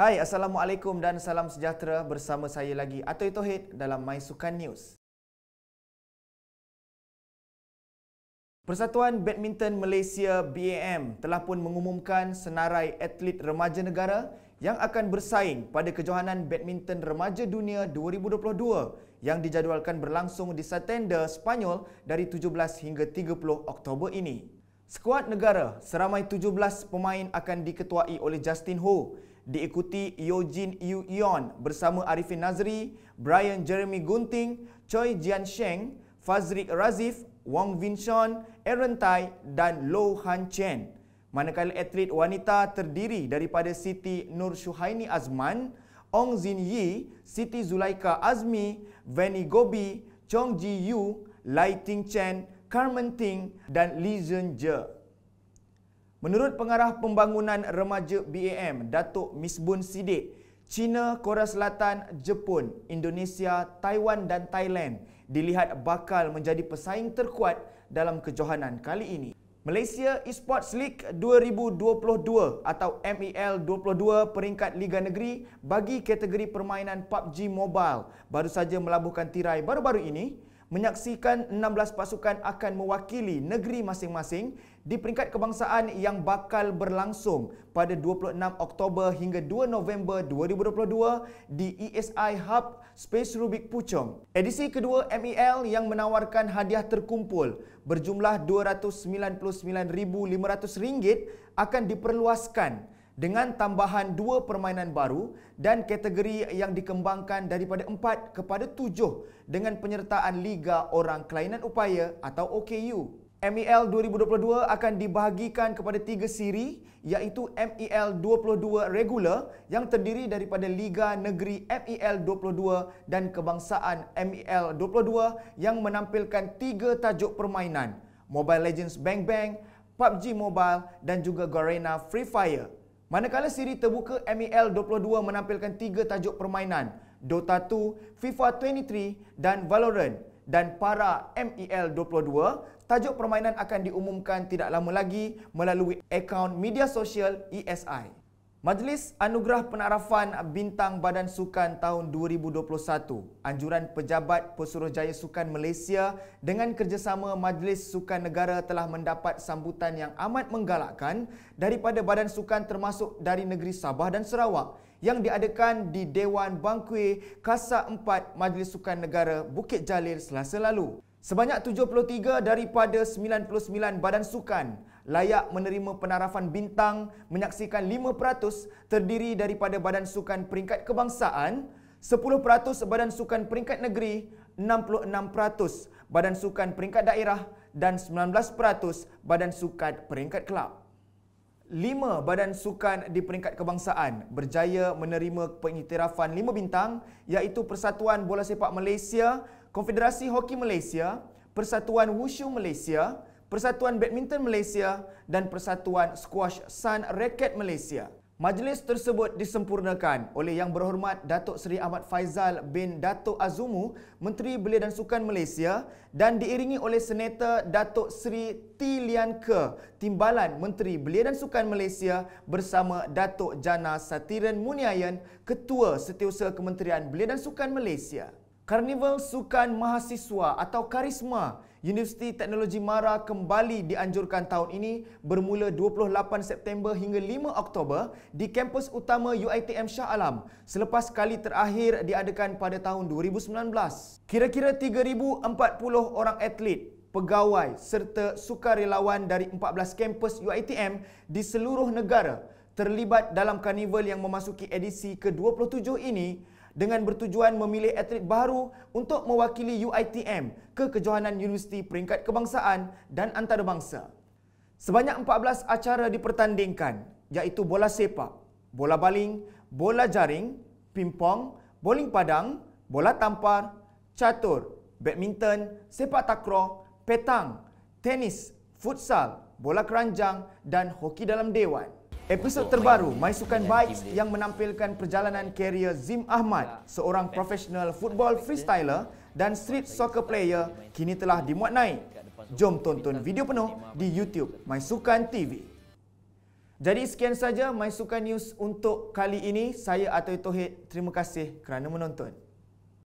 Hai, Assalamualaikum dan salam sejahtera bersama saya lagi Atoy Tohid dalam My Sukan News. Persatuan Badminton Malaysia BAM telah pun mengumumkan senarai atlet remaja negara yang akan bersaing pada Kejohanan Badminton Remaja Dunia 2022 yang dijadualkan berlangsung di Satenda, Spanyol dari 17 hingga 30 Oktober ini. Skuad negara seramai 17 pemain akan diketuai oleh Justin Ho, diikuti Yojin Yu Yeon bersama Arifin Nazri, Brian Jeremy Gunting, Choi Jian Sheng, Fazrik Razif, Wong Vinson, Aaron Tai dan Lo Han Chen. Manakala atlet wanita terdiri daripada Siti Nur Shuhaini Azman, Ong Zin Yi, Siti Zulaika Azmi, Vani Gobi, Chong Ji Yu, Lai Ting Chen, Carmen Ting dan Lee Zhen Je. Menurut pengarah pembangunan remaja BAM, Datuk Misbun Sidik, China, Korea Selatan, Jepun, Indonesia, Taiwan dan Thailand dilihat bakal menjadi pesaing terkuat dalam kejohanan kali ini. Malaysia Esports League 2022 atau MEL 22 peringkat Liga Negeri bagi kategori permainan PUBG Mobile baru saja melabuhkan tirai baru-baru ini menyaksikan 16 pasukan akan mewakili negeri masing-masing di peringkat kebangsaan yang bakal berlangsung pada 26 Oktober hingga 2 November 2022 di ESI Hub Space Rubik Puchong. Edisi kedua MEL yang menawarkan hadiah terkumpul berjumlah RM299,500 akan diperluaskan dengan tambahan dua permainan baru dan kategori yang dikembangkan daripada empat kepada tujuh dengan penyertaan Liga Orang Kelainan Upaya atau OKU. MEL 2022 akan dibahagikan kepada tiga siri iaitu MEL 22 Regular yang terdiri daripada Liga Negeri MEL 22 dan Kebangsaan MEL 22 yang menampilkan tiga tajuk permainan Mobile Legends Bang Bang, PUBG Mobile dan juga Garena Free Fire. Manakala siri terbuka MEL 22 menampilkan tiga tajuk permainan, Dota 2, FIFA 23 dan Valorant dan para MEL 22, tajuk permainan akan diumumkan tidak lama lagi melalui akaun media sosial ESI. Majlis Anugerah Penarafan Bintang Badan Sukan tahun 2021, anjuran pejabat Pesuruhjaya Sukan Malaysia dengan kerjasama Majlis Sukan Negara telah mendapat sambutan yang amat menggalakkan daripada badan sukan termasuk dari negeri Sabah dan Sarawak yang diadakan di Dewan Bangkui Kasa 4 Majlis Sukan Negara Bukit Jalil selasa lalu. Sebanyak 73 daripada 99 badan sukan layak menerima penarafan bintang menyaksikan 5% terdiri daripada badan sukan peringkat kebangsaan, 10% badan sukan peringkat negeri, 66% badan sukan peringkat daerah dan 19% badan sukan peringkat kelab. 5 badan sukan di peringkat kebangsaan berjaya menerima pengiktirafan 5 bintang iaitu Persatuan Bola Sepak Malaysia, Konfederasi Hoki Malaysia, Persatuan Wushu Malaysia, Persatuan Badminton Malaysia dan Persatuan Squash Sun Racket Malaysia. Majlis tersebut disempurnakan oleh Yang Berhormat Datuk Seri Ahmad Faizal bin Datuk Azumu, Menteri Belia dan Sukan Malaysia dan diiringi oleh Senator Datuk Seri T. Lian Ke, Timbalan Menteri Belia dan Sukan Malaysia bersama Datuk Jana Satiran Muniayan, Ketua Setiausaha Kementerian Belia dan Sukan Malaysia. Karnival Sukan Mahasiswa atau Karisma Universiti Teknologi Mara kembali dianjurkan tahun ini bermula 28 September hingga 5 Oktober di kampus utama UiTM Shah Alam selepas kali terakhir diadakan pada tahun 2019. Kira-kira 3040 orang atlet pegawai serta sukarelawan dari 14 kampus UiTM di seluruh negara terlibat dalam karnival yang memasuki edisi ke-27 ini dengan bertujuan memilih atlet baru untuk mewakili UiTM ke Kejohanan Universiti Peringkat Kebangsaan dan Antarabangsa. Sebanyak 14 acara dipertandingkan iaitu bola sepak, bola baling, bola jaring, pingpong, bowling padang, bola tampar, catur, badminton, sepak takraw, petang, tenis, futsal, bola keranjang dan hoki dalam dewan. Episod terbaru My Sukan Bikes yang menampilkan perjalanan karier Zim Ahmad, seorang profesional football freestyler dan street soccer player kini telah dimuat naik. Jom tonton video penuh di YouTube My Sukan TV. Jadi sekian saja My Sukan News untuk kali ini. Saya Atoy Tohid. Terima kasih kerana menonton.